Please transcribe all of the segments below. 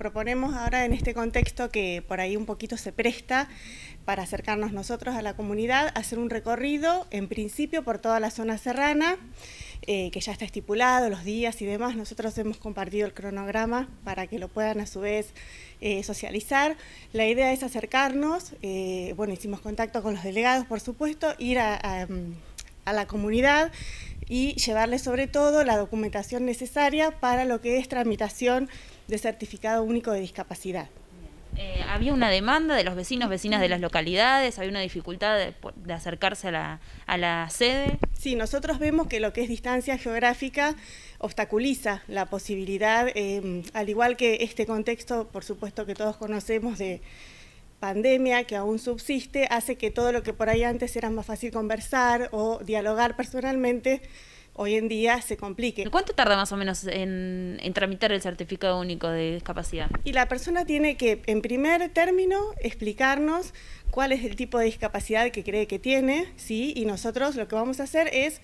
Proponemos ahora en este contexto que por ahí un poquito se presta para acercarnos nosotros a la comunidad, hacer un recorrido en principio por toda la zona serrana, eh, que ya está estipulado, los días y demás. Nosotros hemos compartido el cronograma para que lo puedan a su vez eh, socializar. La idea es acercarnos, eh, bueno, hicimos contacto con los delegados, por supuesto, ir a, a la comunidad y llevarles sobre todo la documentación necesaria para lo que es tramitación de certificado único de discapacidad. Eh, ¿Había una demanda de los vecinos, vecinas de las localidades? ¿Había una dificultad de, acercarse a la, sede? Sí, nosotros vemos que lo que es distancia geográfica obstaculiza la posibilidad, em, al igual que este contexto, por supuesto que todos conocemos de pandemia que aún subsiste, hace que todo lo que por ahí antes era más fácil conversar o dialogar personalmente, hoy en día se complique. ¿Cuánto tarda más o menos en, tramitar el certificado único de discapacidad? Y la persona tiene que, en primer término, explicarnos cuál es el tipo de discapacidad que cree que tiene, ¿sí? Y nosotros lo que vamos a hacer es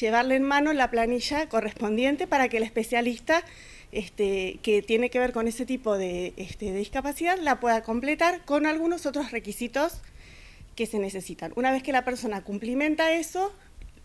llevarle en mano la planilla correspondiente para que el especialista este, que tiene que ver con ese tipo de, este, de discapacidad la pueda completar con algunos otros requisitos que se necesitan. Una vez que la persona cumplimenta eso,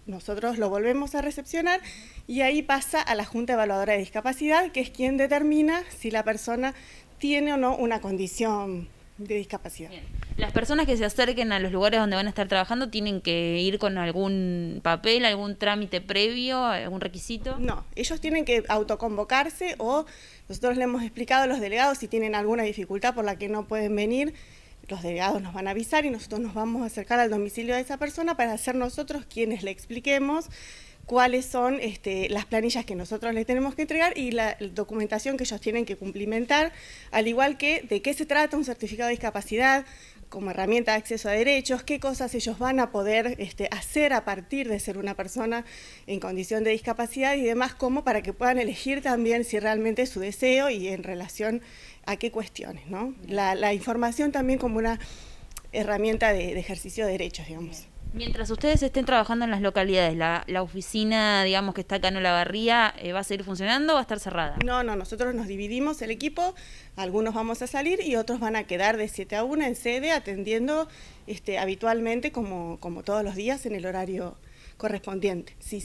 nosotros lo volvemos a recepcionar y ahí pasa a la Junta Evaluadora de Discapacidad, que es quien determina si la persona tiene o no una condición de discapacidad. Las personas que se acerquen a los lugares donde van a estar trabajando tienen que ir con algún papel, algún trámite previo, algún requisito. No, ellos tienen que autoconvocarse o nosotros le hemos explicado a los delegados si tienen alguna dificultad por la que no pueden venir, los delegados nos van a avisar y nosotros nos vamos a acercar al domicilio de esa persona para ser nosotros quienes le expliquemos cuáles son este, las planillas que nosotros les tenemos que entregar y la documentación que ellos tienen que cumplimentar, al igual que de qué se trata un certificado de discapacidad, como herramienta de acceso a derechos, qué cosas ellos van a poder este, hacer a partir de ser una persona en condición de discapacidad y demás, como para que puedan elegir también si realmente es su deseo y en relación a qué cuestiones, ¿no? La, información también como una herramienta de, de ejercicio de derechos, digamos. Mientras ustedes estén trabajando en las localidades, la, oficina, digamos, que está acá en Olavarría, eh, ¿va a seguir funcionando o va a estar cerrada? No, no, nosotros nos dividimos el equipo, algunos vamos a salir y otros van a quedar de 7 a 1 en sede atendiendo este, habitualmente como, como todos los días en el horario correspondiente. sí.